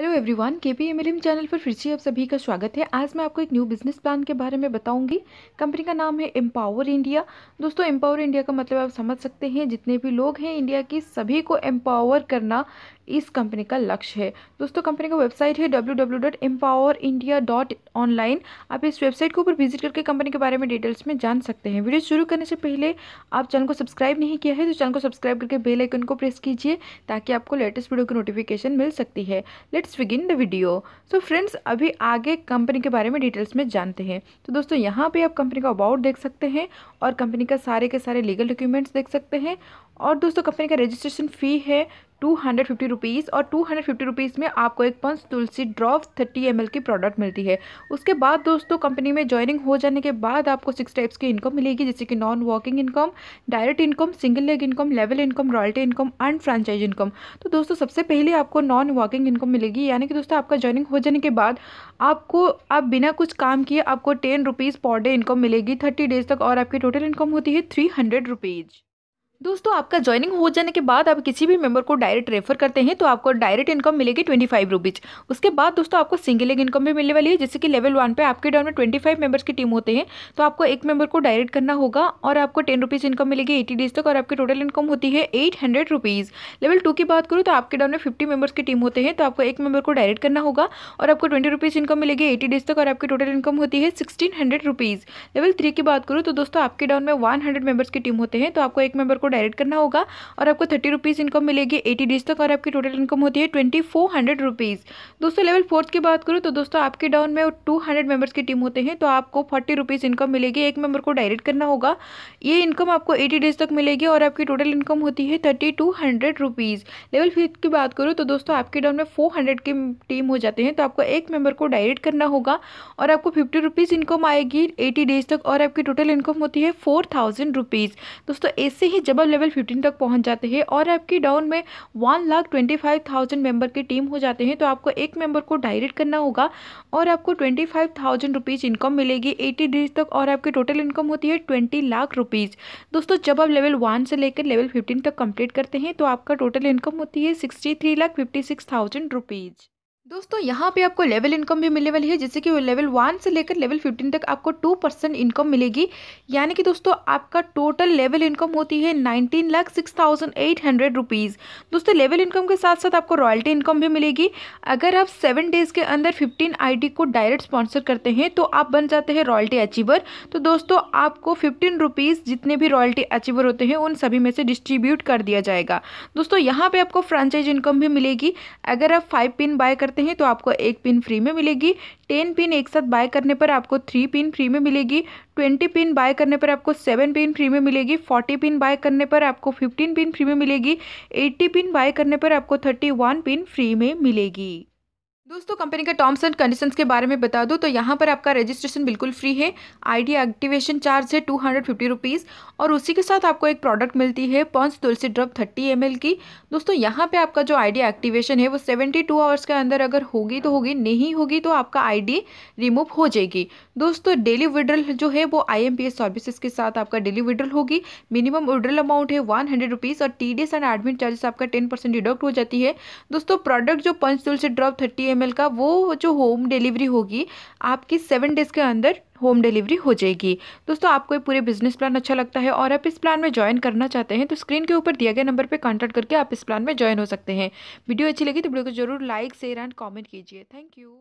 hello everyone K P M channel पर फिर से आप सभी का स्वागत है आज मैं आपको एक न्यू बिजनेस प्लान के बारे में बताऊंगी कंपनी का नाम है एम्पावर इंडिया दोस्तों एम्पावर इंडिया का मतलब आप समझ सकते हैं जितने भी लोग हैं इंडिया की सभी को एम्पावर करना इस कंपनी का लक्ष्य है दोस्तों कंपनी का वेबसाइट है डब्ल्यू आप इस वेबसाइट के ऊपर विजिट करके कंपनी के बारे में डिटेल्स में जान सकते हैं वीडियो शुरू करने से पहले आप चैनल को सब्सक्राइब नहीं किया है तो चैनल को सब्सक्राइब करके बेलाइकन को प्रेस कीजिए ताकि आपको लेटेस्ट वीडियो की नोटिफिकेशन मिल सकती है let's let's begin the video so friends अभी आगे कंपनी के बारे में डिटेल्स में जानते हैं तो दोस्तों यहाँ पे आप कंपनी का अबाउट देख सकते हैं और कंपनी का सारे के सारे लीगल डॉक्यूमेंट्स देख सकते हैं और दोस्तों कंपनी का रजिस्ट्रेशन फ़ी है टू हंड्रेड फिफ्टी रुपीज़ और टू हंड्रेड फिफ्टी रुपीज़ में आपको एक Panch Tulsi drop thirty M की प्रोडक्ट मिलती है उसके बाद दोस्तों कंपनी में ज्वाइनिंग हो जाने के बाद आपको सिक्स टाइप्स की इनकम मिलेगी जैसे कि non working income direct income single leg income level income royalty income and franchise income तो दोस्तों सबसे पहले आपको नॉन वॉकिंग इनकम मिलेगी यानी कि दोस्तों आपका ज्वाइनिंग हो जाने के बाद आपको आप बिना कुछ काम किए आपको ten rupees per day income मिलेगी थर्टी डेज तक और आपकी टोटल इनकम होती है थ्री हंड्रेड रुपीज़ दोस्तों आपका ज्वाइनिंग हो जाने के बाद आप किसी भी मेंबर को डायरेक्ट रेफर करते हैं तो आपको डायरेक्ट इनकम मिलेगी ट्वेंटी फाइव रुपीज़ उसके बाद दोस्तों आपको सिंगल लेग इनकम भी मिलने वाली है जैसे कि लेवल वन पे आपके डाउन में ट्वेंटी फाइव मेंबर्स की टीम होते हैं तो आपको एक मेंबर को डायरेक्ट करना होगा और आपको टेन रुपीज़ इनकम मिलेगी एटी डेज तक और आपकी टोटल इनकम होती है eight hundred rupees level two की बात करूँ तो आपके डाउन में फिफ्टी मेंबर्स की टीम होते हैं तो आपको एक मेंबर को डायरेक्ट करना होगा और आपको ट्वेंटी रुपीज़ इनकम मिलेगी एटी डेज तक और आपकी टोटल इनकम होती है sixteen hundred rupees level three की बात करूँ तो दोस्तों आपके डाउन में वन हंड्रेड मेंबर्स की टीम होते हैं तो आपको एक मेंबर को डायरेक्ट करना होगा और आपको थर्टी रुपीज़ इनकम मिलेगी एटी डेज तक और आपकी टोटल इनकम होती है ट्वेंटी फोर हंड्रेड रुपीज़ दोस्तों लेवल फोर्थ की बात करूँ तो दोस्तों आपके डाउन में टू हंड्रेड मेम्बर्स की टीम होते हैं तो आपको फोर्टी रुपीज़ इनकम मिलेगी एक मेम्बर को डायरेक्ट करना होगा ये इनकम आपको एटी डेज तक मिलेगी और आपकी टोटल इनकम होती है thirty two hundred rupees level fifth की बात करूँ तो दोस्तों आपके डाउन में फोर हंड्रेड की टीम हो जाते हैं तो आपको एक मेम्बर को डायरेक्ट करना होगा और आपको फिफ्टी रुपीज़ इनकम आएगी एटी डेज तक और आपकी टोटल इनकम होती है फोर थाउजेंड रुपीज़ दोस्तों ऐसे ही जब अबव लेवल फिफ्टीन तक पहुँच जाते हैं और आपकी डाउन में one lakh twenty five thousand member की टीम हो जाते हैं तो आपको एक मेम्बर को डायरेक्ट करना होगा और आपको twenty five thousand rupees income मिलेगी एटी डेज तक और आपकी टोटल इनकम होती है ट्वेंटी लाख रुपीज़ दोस्तों जब आप लेवल वन से लेकर लेवल फिफ्टीन तक कंप्लीट करते हैं तो आपका टोटल इनकम होती है sixty three lakh fifty six thousand rupees दोस्तों यहाँ पे आपको लेवल इनकम भी मिलने वाली है जैसे कि लेवल वन से लेकर लेवल फिफ्टीन तक आपको टू परसेंट इनकम मिलेगी यानी कि दोस्तों आपका टोटल लेवल इनकम होती है nineteen lakh six thousand eight hundred rupees दोस्तों लेवल इनकम के साथ साथ आपको रॉयल्टी इनकम भी मिलेगी अगर आप सेवन डेज़ के अंदर फिफ्टीन आई को डायरेक्ट स्पॉन्सर करते हैं तो आप बन जाते हैं रॉयल्टी अचीवर तो दोस्तों आपको फिफ्टीन रुपीज़ जितने भी रॉयल्टी अचीवर होते हैं उन सभी में से डिस्ट्रीब्यूट कर दिया जाएगा दोस्तों यहाँ पर आपको फ्रांचाइज इनकम भी मिलेगी अगर आप फाइव पिन बाय करते करते हैं तो आपको एक पिन फ्री में मिलेगी टेन पिन एक साथ बाय करने पर आपको थ्री पिन फ्री में मिलेगी ट्वेंटी पिन बाय करने पर आपको सेवन पिन फ्री में मिलेगी फोर्टी पिन बाय करने पर आपको फिफ्टीन पिन फ्री में मिलेगी एट्टी पिन बाय करने पर आपको थर्टी वन पिन फ्री में मिलेगी दोस्तों कंपनी का टर्म्स एंड कंडीशंस के बारे में बता दूं तो यहाँ पर आपका रजिस्ट्रेशन बिल्कुल फ्री है आईडी एक्टिवेशन चार्ज है टू हंड्रेड फिफ्टी रुपीज़ और उसी के साथ आपको एक प्रोडक्ट मिलती है Panch Tulsi drop thirty M की दोस्तों यहाँ पे आपका जो आईडी एक्टिवेशन है वो सेवेंटी टू आवर्स के अंदर अगर होगी तो होगी नहीं होगी तो आपका आई रिमूव हो जाएगी दोस्तों डेली विड्रल जो है वो आई एम सर्विसेज के साथ आपका डेली विड्रल होगी मिनिमम विड्रल अमाउंट है वन हंड्रेड रुपीज़ और टी एंड एडमिट चार्जेस आपका टेन परसेंट डिडक्ट हो जाती है दोस्तों प्रोडक्ट जो Panch Tulsi drop thirty M M का वो जो होम डिलीवरी होगी आपकी सेवन डेज़ के अंदर होम डिलीवरी हो जाएगी दोस्तों आपको ये पूरे बिजनेस प्लान अच्छा लगता है और आप इस प्लान में ज्वाइन करना चाहते हैं तो स्क्रीन के ऊपर दिया गया नंबर पर कॉन्टैक्ट करके आप इस प्लान में ज्वाइन हो सकते हैं वीडियो अच्छी लगी तो वीडियो को जरूर लाइक शेयर एंड कॉमेंट कीजिए थैंक यू